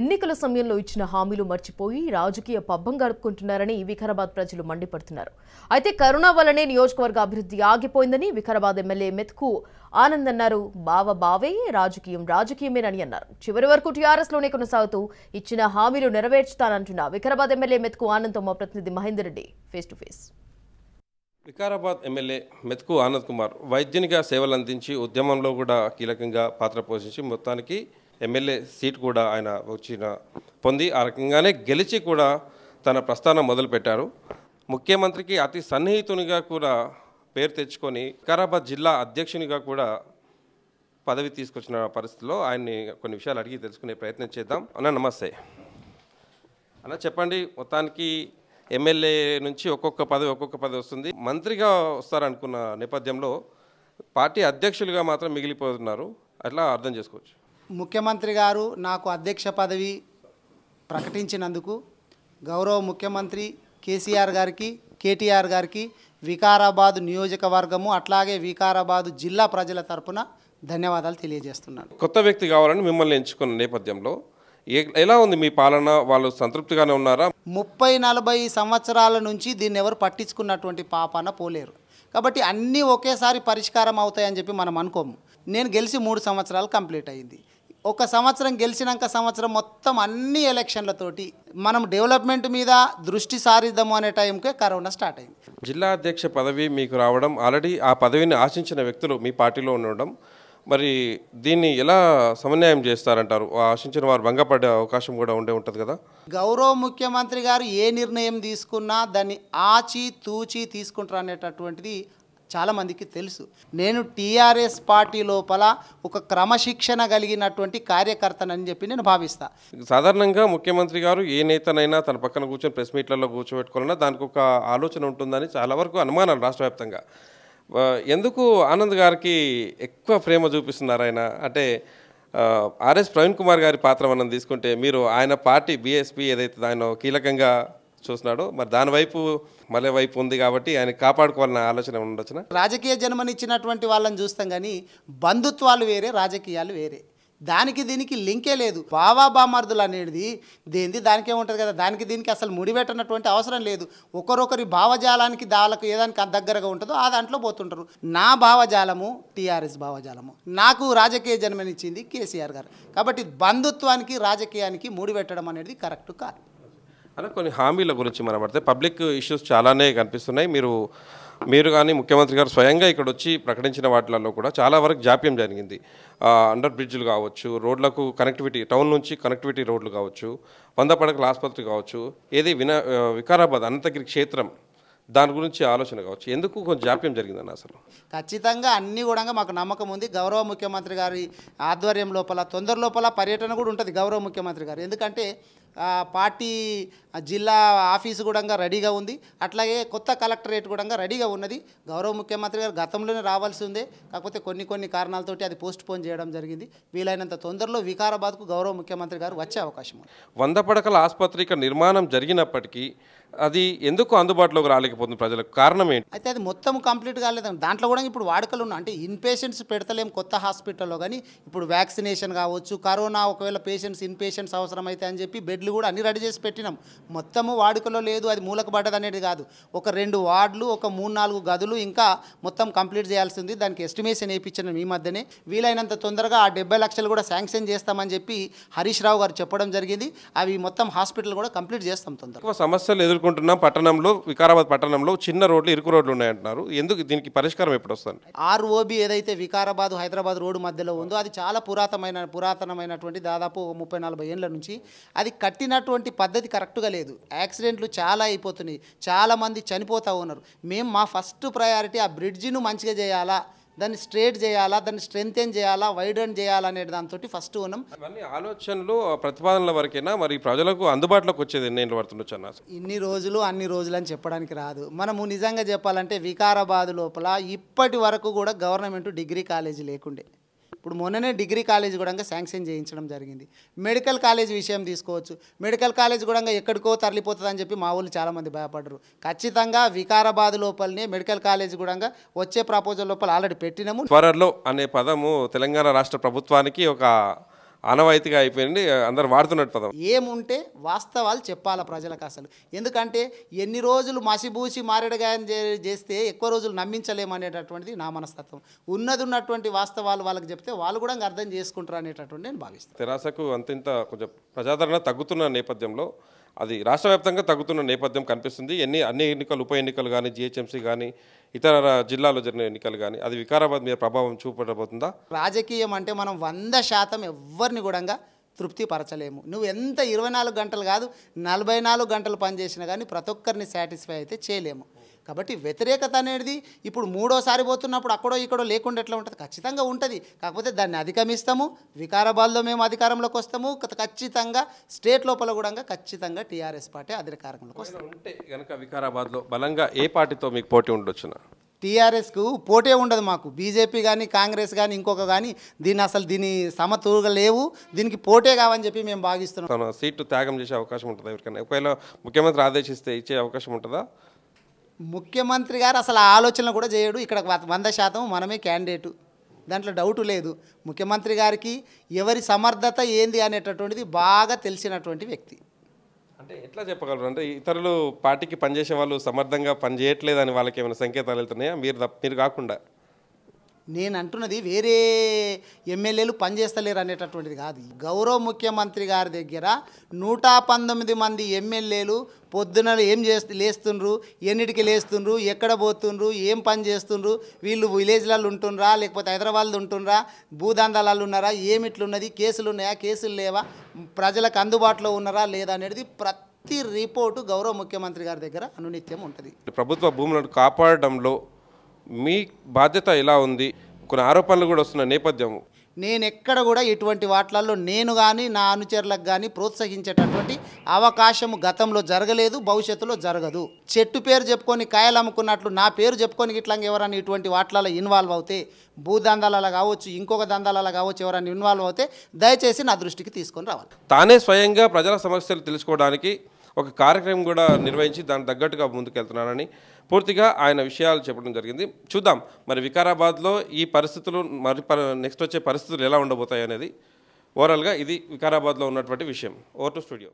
ఎన్నికల సమయంలో ఇచ్చిన హామీలు మర్చిపోయి రాజకీయ పబ్బం గడుపుకుంటున్నారని వికారాబాద్ ప్రజలు మండిపడుతున్నారు అయితే కరోనా వల్లనే నియోజకవర్గ అభివృద్ధి ఆగిపోయిందని వికారాబాద్ ఎమ్మెల్యే మెత్కు ఆనంద్ అన్నారు బావ బావే రాజకీయం రాజకీయమేనని అన్నారు చివరి వరకు టీఆర్ఎస్లోనే కొనసాగుతూ ఇచ్చిన హామీలు నెరవేర్చుతానంటున్న వికారాబాద్ ఎమ్మెల్యే మెత్కు ఆనంద్ మా ప్రతినిధి Mahender Reddy face to face Vikarabad MLA Methuku Anand Kumar వైద్యునిగా సేవలు అందించి ఉద్యమంలో కూడా కీలకంగా పాత్ర పోషించి మొత్తానికి ఎమ్మెల్యే సీట్ కూడా ఆయన వచ్చిన పొంది ఆ రకంగానే గెలిచి కూడా తన ప్రస్థానం మొదలుపెట్టారు ముఖ్యమంత్రికి అతి సన్నిహితునిగా కూడా పేరు తెచ్చుకొని వికారాబాద్ జిల్లా అధ్యక్షునిగా కూడా పదవి తీసుకొచ్చిన పరిస్థితిలో ఆయన్ని కొన్ని విషయాలు అడిగి తెలుసుకునే ప్రయత్నం చేద్దాం అన్న నమస్తే అన్న చెప్పండి మొత్తానికి ఎమ్మెల్యే నుంచి ఒక్కొక్క పదవి ఒక్కొక్క పదవి వస్తుంది మంత్రిగా వస్తారనుకున్న నేపథ్యంలో పార్టీ అధ్యక్షులుగా మాత్రం మిగిలిపోతున్నారు అట్లా అర్థం చేసుకోవచ్చు ముఖ్యమంత్రి గారు నాకు అధ్యక్ష పదవి ప్రకటించినందుకు గౌరవ ముఖ్యమంత్రి కేసీఆర్ గారికి కేటీఆర్ గారికి వికారాబాదు నియోజకవర్గము అట్లాగే వికారాబాదు జిల్లా ప్రజల తరపున ధన్యవాదాలు తెలియజేస్తున్నాను కొత్త వ్యక్తి కావాలని మిమ్మల్ని ఎంచుకున్న నేపథ్యంలో ఎలా ఉంది మీ పాలన వాళ్ళు సంతృప్తిగానే ఉన్నారా ముప్పై నలభై సంవత్సరాల నుంచి దీన్ని ఎవరు పట్టించుకున్నటువంటి పాపాన పోలేరు కాబట్టి అన్నీ ఒకేసారి పరిష్కారం అవుతాయని చెప్పి మనం అనుకోము నేను గెలిచి మూడు సంవత్సరాలు కంప్లీట్ అయింది ఒక సంవత్సరం గెలిచినాక సంవత్సరం మొత్తం అన్ని ఎలక్షన్లతోటి మనం డెవలప్మెంట్ మీద దృష్టి సారిద్దాము అనే టైంకే కరోనా స్టార్ట్ అయింది జిల్లా అధ్యక్ష పదవి మీకు రావడం ఆల్రెడీ ఆ పదవిని ఆశించిన వ్యక్తులు మీ పార్టీలో ఉండడం మరి దీన్ని ఎలా సమన్వయం చేస్తారంటారు ఆశించిన వారు భంగపడే అవకాశం కూడా ఉండే ఉంటుంది కదా గౌరవ ముఖ్యమంత్రి గారు ఏ నిర్ణయం తీసుకున్నా దాన్ని ఆచి తూచి తీసుకుంటారు అనేటటువంటిది చాలామందికి తెలుసు నేను టీఆర్ఎస్ పార్టీ లోపల ఒక క్రమశిక్షణ కలిగినటువంటి కార్యకర్తనని చెప్పి నేను భావిస్తాను సాధారణంగా ముఖ్యమంత్రి గారు ఏ నేతనైనా తన పక్కన కూర్చొని ప్రెస్ మీట్లలో కూర్చోబెట్టుకోవాలన్నా దానికి ఒక ఆలోచన ఉంటుందని చాలా వరకు అనుమానాలు రాష్ట్ర ఎందుకు ఆనంద్ గారికి ఎక్కువ ప్రేమ చూపిస్తున్నారు ఆయన అంటే ఆర్ఎస్ ప్రవీణ్ కుమార్ గారి పాత్ర మనం తీసుకుంటే మీరు ఆయన పార్టీ బీఎస్పీ ఏదైతే ఆయన కీలకంగా చూస్తున్నాడు మరి దానివైపు మళ్ళీ వైపు ఉంది కాబట్టి ఆయన కాపాడుకోవాలన్న ఆలోచన ఉండొచ్చు రాజకీయ జన్మనిచ్చినటువంటి వాళ్ళని చూస్తాం కానీ బంధుత్వాలు వేరే రాజకీయాలు వేరే దానికి దీనికి లింకే లేదు బావా బామార్దులు అనేది దేంది దానికే ఉంటుంది కదా దానికి దీనికి అసలు ముడిపెట్టనటువంటి అవసరం లేదు ఒకరొకరి భావజాలానికి దాళ్ళకు ఏదానికి దగ్గరగా ఉంటుందో ఆ దాంట్లో పోతుంటారు నా భావజాలము టీఆర్ఎస్ భావజాలము నాకు రాజకీయ జన్మనిచ్చింది కేసీఆర్ గారు కాబట్టి బంధుత్వానికి రాజకీయానికి ముడిపెట్టడం అనేది కరెక్ట్ కాదు అలా కొన్ని హామీల గురించి మనం పడితే పబ్లిక్ ఇష్యూస్ చాలానే కనిపిస్తున్నాయి మీరు మీరు కానీ ముఖ్యమంత్రి గారు స్వయంగా ఇక్కడ వచ్చి ప్రకటించిన వాటిలలో కూడా చాలా వరకు జాప్యం జరిగింది అండర్ బ్రిడ్జ్లు కావచ్చు రోడ్లకు కనెక్టివిటీ టౌన్ నుంచి కనెక్టివిటీ రోడ్లు కావచ్చు వంద పడకల ఆసుపత్రి కావచ్చు ఏది విన వికారాబాద్ అనంతగిరి క్షేత్రం దాని గురించి ఆలోచన కావచ్చు ఎందుకు కొంచెం జాప్యం జరిగిందన్న అసలు ఖచ్చితంగా అన్నీ కూడా మాకు నమ్మకం ఉంది గౌరవ ముఖ్యమంత్రి గారి ఆధ్వర్యం లోపల తొందర లోపల పర్యటన కూడా ఉంటుంది గౌరవ ముఖ్యమంత్రి గారు ఎందుకంటే పార్టీ జిల్లా ఆఫీసు కూడా రెడీగా ఉంది అట్లాగే కొత్త కలెక్టరేట్ కూడా రెడీగా ఉన్నది గౌరవ ముఖ్యమంత్రి గారు గతంలోనే రావాల్సి ఉందే కాకపోతే కొన్ని కొన్ని కారణాలతోటి అది పోస్ట్ పోన్ చేయడం జరిగింది వీలైనంత తొందరలో వికారాబాద్కు గౌరవ ముఖ్యమంత్రి గారు వచ్చే అవకాశం ఉంది వంద పడకల ఆసుపత్రి నిర్మాణం జరిగినప్పటికీ అది ఎందుకు అందుబాటులోకి రాలేకపోతుంది ప్రజలకు కారణం ఏంటి అయితే అది మొత్తం కంప్లీట్ కాలేదు దాంట్లో కూడా ఇప్పుడు వాడుకలు ఉన్నాయి అంటే ఇన్ పేషెంట్స్ పెడతలేం కొత్త హాస్పిటల్లో కానీ ఇప్పుడు వ్యాక్సినేషన్ కావచ్చు కరోనా ఒకవేళ పేషెంట్స్ ఇన్ పేషెంట్స్ అవసరమైతే అని చెప్పి బెడ్ బెడ్లు కూడా అన్ని రెడీ చేసి పెట్టినాం మొత్తము వాడుకలో లేదు అది మూలక పడ్డదనేది కాదు ఒక రెండు వార్డులు ఒక మూడు నాలుగు గదులు ఇంకా మొత్తం కంప్లీట్ చేయాల్సింది దానికి ఎస్టిమేషన్ వేయించినాం ఈ మధ్యనే వీలైనంత తొందరగా ఆ డెబ్బై లక్షలు కూడా శాంక్షన్ చేస్తామని చెప్పి హరీష్ రావు గారు చెప్పడం జరిగింది అవి మొత్తం హాస్పిటల్ కూడా కంప్లీట్ చేస్తాం తొందరగా సమస్యలు ఎదుర్కొంటున్నాం పట్టణంలో వికారాబాద్ పట్టణంలో చిన్న రోడ్లు ఇరుకు రోడ్లు ఉన్నాయంటున్నారు ఎందుకు దీనికి పరిష్కారం ఎప్పుడు వస్తుంది ఆర్ఓబి ఏదైతే వికారాబాద్ హైదరాబాద్ రోడ్డు మధ్యలో ఉందో అది చాలా పురాతనమైన పురాతనమైనటువంటి దాదాపు ముప్పై నలభై ఏళ్ళ నుంచి అది కట్టినటువంటి పద్ధతి కరెక్ట్గా లేదు యాక్సిడెంట్లు చాలా అయిపోతున్నాయి చాలామంది చనిపోతూ ఉన్నారు మేము మా ఫస్ట్ ప్రయారిటీ ఆ బ్రిడ్జిను మంచిగా చేయాలా దాన్ని స్ట్రేట్ చేయాలా దాన్ని స్ట్రెంగ్తెన్ చేయాలా వైడన్ చేయాలా అనే దాంతో ఫస్ట్ ఉన్నాం ఆలోచనలు ప్రతిపాదనల వరకైనా మరి ప్రజలకు అందుబాటులోకి వచ్చేది ఎన్ని పడుతుండొచ్చు అన్న ఇన్ని రోజులు అన్ని రోజులు అని చెప్పడానికి రాదు మనము నిజంగా చెప్పాలంటే వికారాబాద్ లోపల ఇప్పటి వరకు కూడా గవర్నమెంట్ డిగ్రీ కాలేజీ లేకుండే ఇప్పుడు మొన్ననే డిగ్రీ కాలేజ్ కూడా శాంక్షన్ చేయించడం జరిగింది మెడికల్ కాలేజ్ విషయం తీసుకోవచ్చు మెడికల్ కాలేజ్ కూడా ఎక్కడికో తరలిపోతుందని చెప్పి మా ఊళ్ళు చాలామంది భయపడరు ఖచ్చితంగా వికారాబాద్ లోపలనే మెడికల్ కాలేజ్ కూడా వచ్చే ప్రపోజల్ లోపల ఆల్రెడీ పెట్టినాము త్వరలో అనే పదము తెలంగాణ రాష్ట్ర ప్రభుత్వానికి ఒక ఆనవాయితీగా అయిపోయింది అందరు వాడుతున్నట్టు పదం ఏముంటే వాస్తవాలు చెప్పాలా ప్రజలకు అసలు ఎందుకంటే ఎన్ని రోజులు మసిబూసి మారేడుగాయం చేస్తే ఎక్కువ రోజులు నమ్మించలేమనేటటువంటిది నా మనస్తత్వం ఉన్నది ఉన్నటువంటి వాస్తవాలు వాళ్ళకి చెప్తే వాళ్ళు కూడా అర్థం చేసుకుంటారు అనేటటువంటి నేను భావిస్తాను తెరాసకు అంతింత కొంచెం ప్రజాదరణ తగ్గుతున్న నేపథ్యంలో అది రాష్ట్ర వ్యాప్తంగా తగ్గుతున్న నేపథ్యం కనిపిస్తుంది ఎన్ని అన్ని ఎన్నికలు ఉప ఎన్నికలు కానీ జిహెచ్ఎంసీ కానీ ఇతర జిల్లాలో జరిగిన ఎన్నికలు కానీ అది వికారాబాద్ మీద ప్రభావం చూపడబోతుందా రాజకీయం అంటే మనం వంద శాతం ఎవరిని కూడా తృప్తిపరచలేము నువ్వు ఎంత ఇరవై నాలుగు గంటలు కాదు నలభై నాలుగు గంటలు పనిచేసినా కానీ ప్రతి ఒక్కరిని సాటిస్ఫై అయితే చేయలేము కాబట్టి వ్యతిరేకత అనేది ఇప్పుడు మూడోసారి పోతున్నప్పుడు అక్కడో ఇక్కడో లేకుండా ఎట్లా ఉంటుంది ఖచ్చితంగా ఉంటుంది కాకపోతే దాన్ని అధిగమిస్తాము వికారాబాద్లో మేము అధికారంలోకి వస్తాము ఖచ్చితంగా స్టేట్ లోపల కూడా ఖచ్చితంగా టీఆర్ఎస్ పార్టీ అధికారంలోకి వస్తాం ఉంటే కనుక వికారాబాద్లో బలంగా ఏ పార్టీతో మీకు పోటీ ఉండొచ్చు టీఆర్ఎస్కు పోటే ఉండదు మాకు బీజేపీ కానీ కాంగ్రెస్ కానీ ఇంకొక కానీ దీని అసలు దీని సమతూరుగా లేవు దీనికి పోటే కావని చెప్పి మేము భావిస్తున్నాం తన సీటు త్యాగం చేసే అవకాశం ఉంటుందా ఎవరికైనా ఒకవేళ ముఖ్యమంత్రి ఆదేశిస్తే ఇచ్చే అవకాశం ఉంటుందా ముఖ్యమంత్రి గారు అసలు ఆలోచన కూడా చేయడు ఇక్కడ వంద శాతం మనమే క్యాండిడేటు దాంట్లో డౌట్ లేదు ముఖ్యమంత్రి గారికి ఎవరి సమర్థత ఏంది అనేటటువంటిది బాగా తెలిసినటువంటి వ్యక్తి అంటే ఎట్లా చెప్పగలరు అంటే ఇతరులు పార్టీకి పనిచేసే వాళ్ళు సమర్థంగా పనిచేయట్లేదని వాళ్ళకి ఏమైనా సంకేతాలు వెళ్తున్నాయా మీరు మీరు కాకుండా నేను అంటున్నది వేరే ఎమ్మెల్యేలు పనిచేస్తలేరు అనేటటువంటిది కాదు గౌరవ ముఖ్యమంత్రి గారి దగ్గర నూట పంతొమ్మిది మంది ఎమ్మెల్యేలు పొద్దున ఏం చేస్తు లేస్తుండ్రు ఎన్నిటికి లేస్తుండ్రు ఎక్కడ పోతుండ్రు ఏం పని చేస్తుండ్రు వీళ్ళు విలేజ్లలో ఉంటుండ్రా లేకపోతే హైదరాబాద్లో ఉంటుండ్రా భూదందాలలో ఉన్నారా ఏమిట్లున్నది కేసులు ఉన్నాయా కేసులు లేవా ప్రజలకు అందుబాటులో ఉన్నారా లేదా అనేది ప్రతి రిపోర్టు గౌరవ ముఖ్యమంత్రి గారి దగ్గర అనునిత్యం ఉంటుంది ప్రభుత్వ భూములను కాపాడడంలో మీ బాధ్యత ఎలా ఉంది కొన్ని ఆరోపణలు కూడా వస్తున్న నేపథ్యం నేను ఎక్కడ కూడా ఇటువంటి వాటిలలో నేను కానీ నా అనుచరులకు కానీ ప్రోత్సహించేటటువంటి అవకాశం గతంలో జరగలేదు భవిష్యత్తులో జరగదు చెట్టు పేరు చెప్పుకొని కాయలు అమ్ముకున్నట్లు నా పేరు చెప్పుకొని ఇట్లాంగా ఎవరైనా ఇటువంటి వాటిలలో ఇన్వాల్వ్ అవుతే భూదందాలలో కావచ్చు ఇంకొక దందాలలో కావచ్చు ఎవరైనా ఇన్వాల్వ్ అవుతే దయచేసి నా దృష్టికి తీసుకొని రావాలి తానే స్వయంగా ప్రజల సమస్యలు తెలుసుకోవడానికి ఒక కార్యక్రమం కూడా నిర్వహించి దాని తగ్గట్టుగా ముందుకెళ్తున్నారని పూర్తిగా ఆయన విషయాలు చెప్పడం జరిగింది చూద్దాం మరి వికారాబాద్లో ఈ పరిస్థితులు మరి నెక్స్ట్ వచ్చే పరిస్థితులు ఎలా ఉండబోతాయి అనేది ఓవరాల్గా ఇది వికారాబాద్లో ఉన్నటువంటి విషయం ఓవర్ టు స్టూడియో